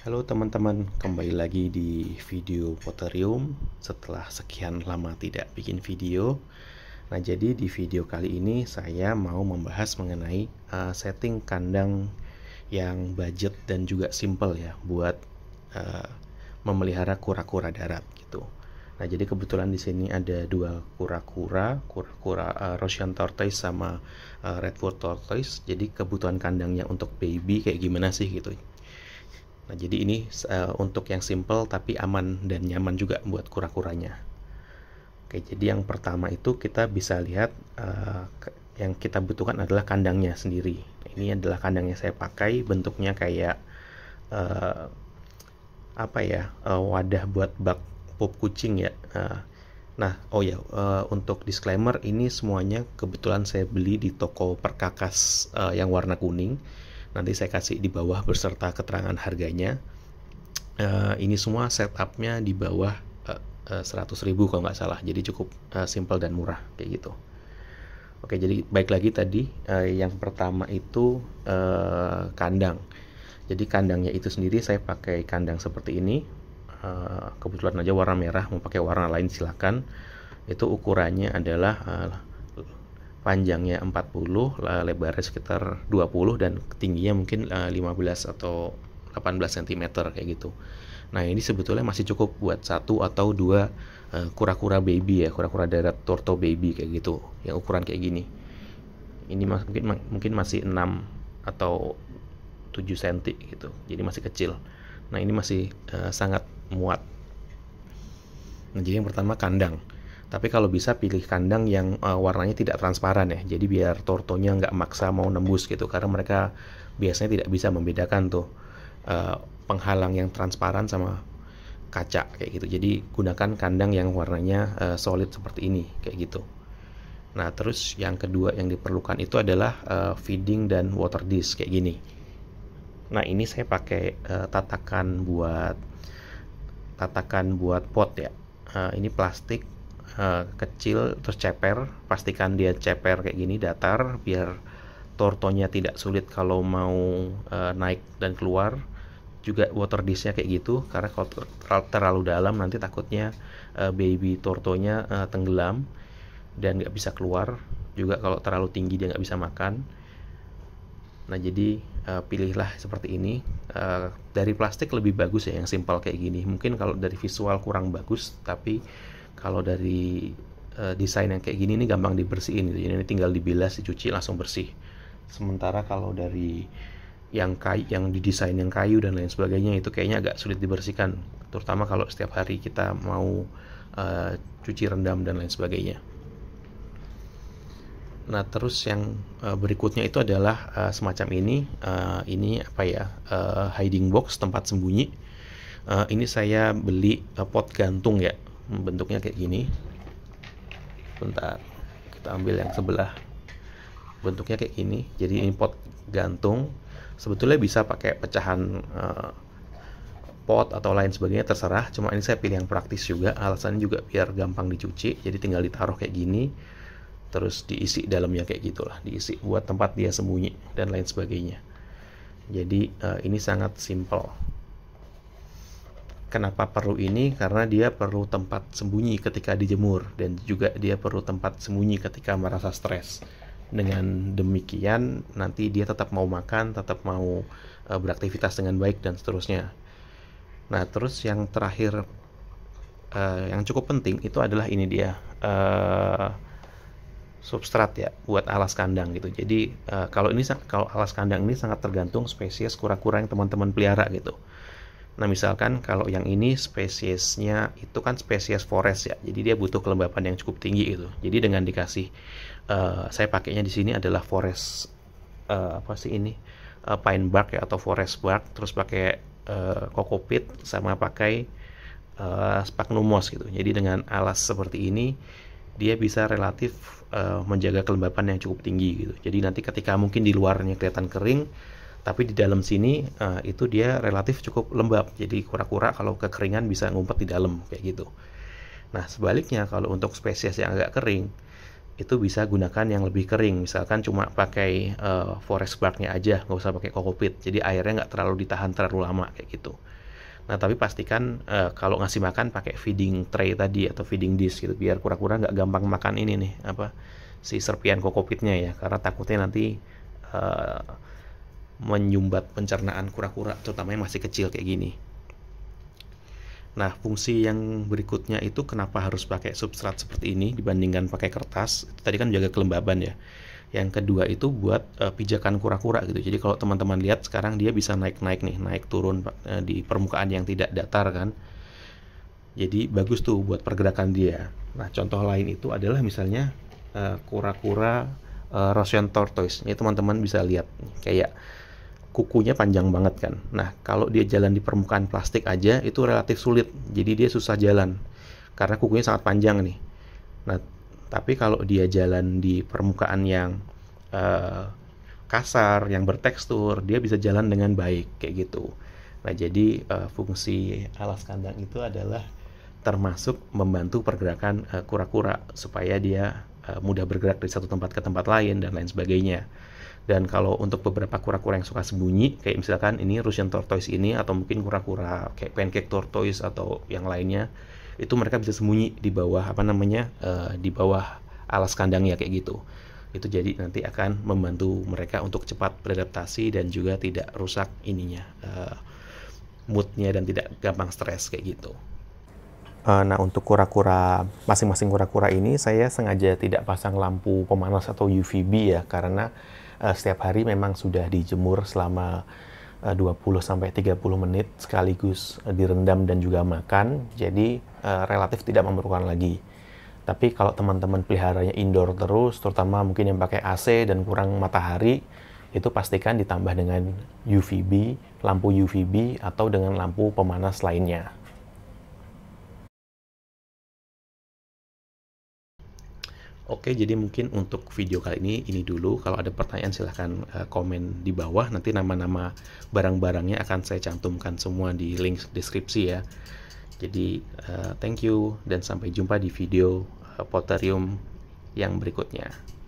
Halo teman-teman, kembali lagi di video Poterium setelah sekian lama tidak bikin video. Nah, jadi di video kali ini saya mau membahas mengenai uh, setting kandang yang budget dan juga simple ya buat uh, memelihara kura-kura darat gitu. Nah, jadi kebetulan di sini ada dua kura-kura, kura-kura uh, eh, Russian tortoise sama uh, redwood tortoise. Jadi kebutuhan kandangnya untuk baby kayak gimana sih gitu Nah, jadi ini uh, untuk yang simple tapi aman dan nyaman juga buat kura-kuranya. Oke, jadi yang pertama itu kita bisa lihat uh, yang kita butuhkan adalah kandangnya sendiri. Ini adalah kandang yang saya pakai, bentuknya kayak uh, apa ya, uh, wadah buat bak pup kucing ya. Uh, nah, oh ya, uh, untuk disclaimer ini semuanya kebetulan saya beli di toko perkakas uh, yang warna kuning Nanti saya kasih di bawah beserta keterangan harganya. Uh, ini semua setupnya di bawah uh, uh, ribu kalau nggak salah. Jadi cukup uh, simple dan murah kayak gitu. Oke, jadi baik lagi tadi uh, yang pertama itu uh, kandang. Jadi kandangnya itu sendiri saya pakai kandang seperti ini. Uh, kebetulan aja warna merah, mau pakai warna lain silakan. Itu ukurannya adalah uh, panjangnya 40, lebarnya sekitar 20 dan tingginya mungkin 15 eh, atau 18 cm kayak gitu. Nah, ini sebetulnya masih cukup buat satu atau dua eh, kura-kura uh, baby ya, kura-kura darat torto baby kayak gitu yang ukuran kayak gini. Ini mas mungkin mungkin masih 6 atau 7 cm gitu. Jadi masih kecil. Nah, ini masih uh, sangat muat. Nah, jadi yang pertama kandang. Tapi kalau bisa pilih kandang yang uh, warnanya tidak transparan ya. Jadi biar tortonya nggak maksa mau nembus gitu karena mereka biasanya tidak bisa membedakan tuh uh, penghalang yang transparan sama kaca kayak gitu. Jadi gunakan kandang yang warnanya uh, solid seperti ini kayak gitu. Nah, terus yang kedua yang diperlukan itu adalah uh, feeding dan water dish kayak gini. Nah, ini saya pakai uh, tatakan buat tatakan buat pot ya. Uh, ini plastik Eh, kecil terus ceper pastikan dia ceper kayak gini datar biar tortonya tidak sulit kalau mau uh, naik dan keluar juga water dishnya kayak gitu karena kalau terlalu dalam nanti takutnya uh, baby tortonya uh, tenggelam dan nggak bisa keluar juga kalau terlalu tinggi dia nggak bisa makan nah jadi uh, pilihlah seperti ini uh, dari plastik lebih bagus ya yang simpel kayak gini mungkin kalau dari visual kurang bagus tapi kalau dari uh, desain yang kayak gini ini gampang dibersihin gitu. Jadi ini tinggal dibilas, dicuci langsung bersih. Sementara kalau dari yang kayu, yang didesain yang kayu dan lain sebagainya itu kayaknya agak sulit dibersihkan, terutama kalau setiap hari kita mau uh, cuci rendam dan lain sebagainya. Nah, terus yang uh, berikutnya itu adalah uh, semacam ini, uh, ini apa ya, uh, hiding box tempat sembunyi. Uh, ini saya beli uh, pot gantung ya, bentuknya kayak gini bentar kita ambil yang sebelah bentuknya kayak gini jadi ini pot gantung sebetulnya bisa pakai pecahan uh, pot atau lain sebagainya terserah cuma ini saya pilih yang praktis juga alasannya juga biar gampang dicuci jadi tinggal ditaruh kayak gini terus diisi dalamnya kayak gitulah diisi buat tempat dia sembunyi dan lain sebagainya jadi uh, ini sangat simple Kenapa perlu ini? Karena dia perlu tempat sembunyi ketika dijemur dan juga dia perlu tempat sembunyi ketika merasa stres. Dengan demikian nanti dia tetap mau makan, tetap mau e, beraktivitas dengan baik dan seterusnya. Nah, terus yang terakhir e, yang cukup penting itu adalah ini dia e, substrat ya buat alas kandang gitu. Jadi kalau ini kalau alas kandang ini sangat tergantung spesies kura-kura yang teman-teman pelihara gitu. Nah, misalkan kalau yang ini spesiesnya itu kan spesies forest ya. Jadi dia butuh kelembapan yang cukup tinggi itu Jadi dengan dikasih uh, saya pakainya di sini adalah forest uh, apa sih ini? Uh, pine bark ya atau forest bark terus pakai uh, kokopit sama pakai uh, moss gitu. Jadi dengan alas seperti ini dia bisa relatif uh, menjaga kelembapan yang cukup tinggi gitu. Jadi nanti ketika mungkin di luarnya kelihatan kering tapi di dalam sini uh, itu dia relatif cukup lembab jadi kura-kura kalau kekeringan bisa ngumpet di dalam kayak gitu nah sebaliknya kalau untuk spesies yang agak kering itu bisa gunakan yang lebih kering misalkan cuma pakai uh, forest barknya aja nggak usah pakai kokopit jadi airnya nggak terlalu ditahan terlalu lama kayak gitu nah tapi pastikan uh, kalau ngasih makan pakai feeding tray tadi atau feeding dish gitu biar kura-kura nggak gampang makan ini nih apa si serpian kokopitnya ya karena takutnya nanti uh, menyumbat pencernaan kura-kura terutama yang masih kecil kayak gini. Nah, fungsi yang berikutnya itu kenapa harus pakai substrat seperti ini dibandingkan pakai kertas? tadi kan jaga kelembaban ya. Yang kedua itu buat uh, pijakan kura-kura gitu. Jadi kalau teman-teman lihat sekarang dia bisa naik-naik nih, naik turun uh, di permukaan yang tidak datar kan. Jadi bagus tuh buat pergerakan dia. Nah, contoh lain itu adalah misalnya eh, kura-kura uh, Russian tortoise. Ini teman-teman bisa lihat kayak kukunya panjang banget kan. Nah, kalau dia jalan di permukaan plastik aja itu relatif sulit. Jadi dia susah jalan karena kukunya sangat panjang nih. Nah, tapi kalau dia jalan di permukaan yang uh, kasar, yang bertekstur, dia bisa jalan dengan baik kayak gitu. Nah, jadi uh, fungsi alas kandang itu adalah termasuk membantu pergerakan eh, kura-kura uh, supaya dia uh, mudah bergerak dari satu tempat ke tempat lain dan lain sebagainya. Dan kalau untuk beberapa kura-kura yang suka sembunyi, kayak misalkan ini Russian tortoise ini atau mungkin kura-kura kayak pancake tortoise atau yang lainnya, itu mereka bisa sembunyi di bawah apa namanya? Uh, di bawah alas kandangnya kayak gitu. Itu jadi nanti akan membantu mereka untuk cepat beradaptasi dan juga tidak rusak ininya uh, moodnya dan tidak gampang stres kayak gitu. Eh, nah untuk kura-kura masing-masing kura-kura ini saya sengaja tidak pasang lampu pemanas atau UVB ya karena uh, setiap hari memang sudah dijemur selama eh, uh, 20 sampai 30 menit sekaligus eh, direndam dan juga makan. Jadi uh, relatif tidak memerlukan lagi. Tapi kalau teman-teman peliharanya indoor terus, terutama mungkin yang pakai AC dan kurang matahari, itu pastikan ditambah dengan UVB, lampu UVB atau dengan lampu pemanas lainnya. Oke, jadi mungkin untuk video kali ini ini dulu. Kalau ada pertanyaan silahkan eh, komen di bawah. Nanti nama-nama barang-barangnya akan saya cantumkan semua di link deskripsi ya. Jadi uh, thank you dan sampai jumpa di video uh, eh, Potterium yang berikutnya.